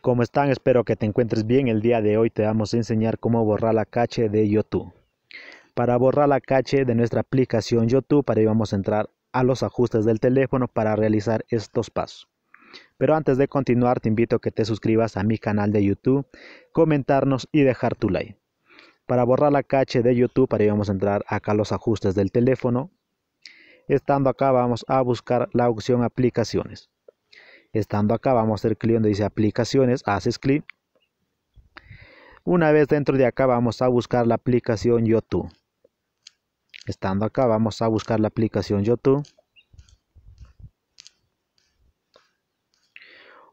¿Cómo están? Espero que te encuentres bien. El día de hoy te vamos a enseñar cómo borrar la cache de YouTube. Para borrar la cache de nuestra aplicación YouTube, para ahí vamos a entrar a los ajustes del teléfono para realizar estos pasos. Pero antes de continuar, te invito a que te suscribas a mi canal de YouTube, comentarnos y dejar tu like. Para borrar la cache de YouTube, para ahí vamos a entrar acá a los ajustes del teléfono. Estando acá, vamos a buscar la opción aplicaciones. Estando acá vamos a hacer clic donde dice aplicaciones, haces clic. Una vez dentro de acá vamos a buscar la aplicación YouTube. Estando acá vamos a buscar la aplicación YouTube.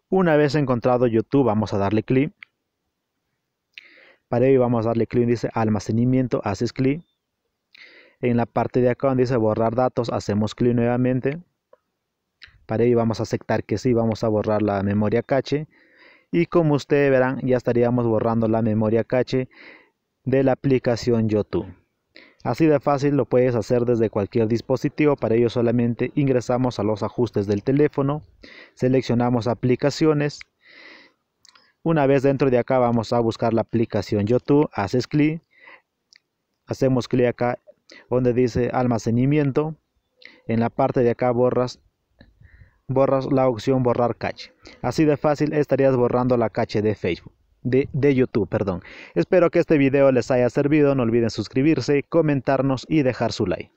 Una vez encontrado YouTube vamos a darle clic. Para ello vamos a darle clic donde dice almacenamiento, haces clic. En la parte de acá donde dice borrar datos hacemos clic nuevamente. Para ello vamos a aceptar que sí, vamos a borrar la memoria cache. Y como ustedes verán, ya estaríamos borrando la memoria cache de la aplicación YouTube. Así de fácil lo puedes hacer desde cualquier dispositivo, para ello solamente ingresamos a los ajustes del teléfono, seleccionamos aplicaciones, una vez dentro de acá vamos a buscar la aplicación YouTube, haces clic, hacemos clic acá donde dice almacenamiento, en la parte de acá borras borras la opción borrar cache. Así de fácil estarías borrando la cache de Facebook. De, de, YouTube, perdón. Espero que este video les haya servido. No olviden suscribirse, comentarnos y dejar su like.